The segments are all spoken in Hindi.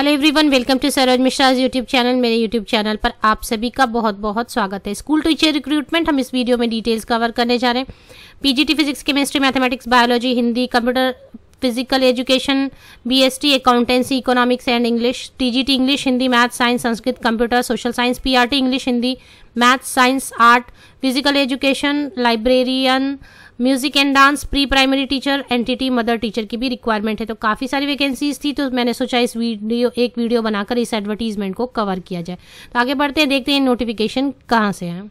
hello everyone welcome to Saroj Mishra YouTube channel मेरे यूट्यूब चैनल पर आप सभी का बहुत बहुत स्वागत है स्कूल टीचर रिक्रूटमेंट हम इस वीडियो में डिटेल्स कवर करने जा रहे हैं PGT physics chemistry mathematics biology Hindi computer physical education BST accountancy economics and English TGT English Hindi math science Sanskrit computer social science PRT English Hindi math science art physical education librarian music and dance pre primary teacher टी मदर टीचर की भी रिक्वायरमेंट है तो काफ़ी सारी वैकेंसीज थी तो मैंने सोचा इस वीडियो एक वीडियो बनाकर इस एडवर्टीजमेंट को कवर किया जाए तो आगे बढ़ते हैं देखते हैं नोटिफिकेशन कहाँ से है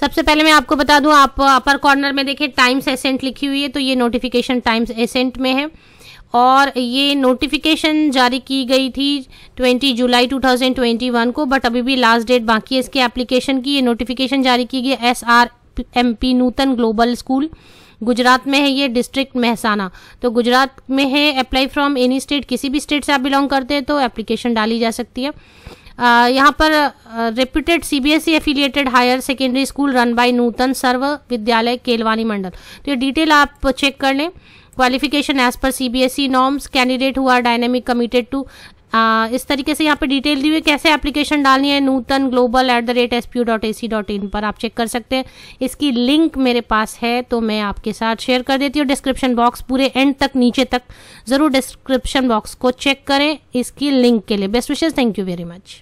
सबसे पहले मैं आपको बता दूं आप अपर कॉर्नर में देखें टाइम्स एसेंट लिखी हुई है तो ये नोटिफिकेशन टाइम्स एसेंट में है और ये नोटिफिकेशन जारी की गई थी 20 जुलाई 2021 को बट अभी भी लास्ट डेट बाकी है इसके एप्लीकेशन की ये नोटिफिकेशन जारी की गई S R M P Nutan global school Gujarat में है ये डिस्ट्रिक्ट महसाना तो गुजरात में है अप्लाई फ्रॉम एनी स्टेट किसी भी स्टेट से आप बिलोंग करते हैं तो एप्लीकेशन डाली जा सकती है यहाँ पर reputed CBSE affiliated higher secondary school run by Nutan Sarva Vidyalaya Kelavani मंडल तो ये डिटेल आप चेक कर लें क्वालिफिकेशन एज पर सीबीएसई नॉर्म्स कैंडिडेट हुआ डायनेमिक कमिटेड टू इस तरीके से यहाँ पर डिटेल दी हुई कैसे एप्लीकेशन डालनी है Nutan global at the rate S P dot A C dot in पर आप चेक कर सकते हैं इसकी लिंक मेरे पास है तो मैं आपके साथ शेयर कर देती हूँ डिस्क्रिप्शन बॉक्स पूरे एंड तक नीचे तक ज़रूर डिस्क्रिप्शन बॉक्स को चेक करें इसकी लिंक के लिए best wishes thank you very much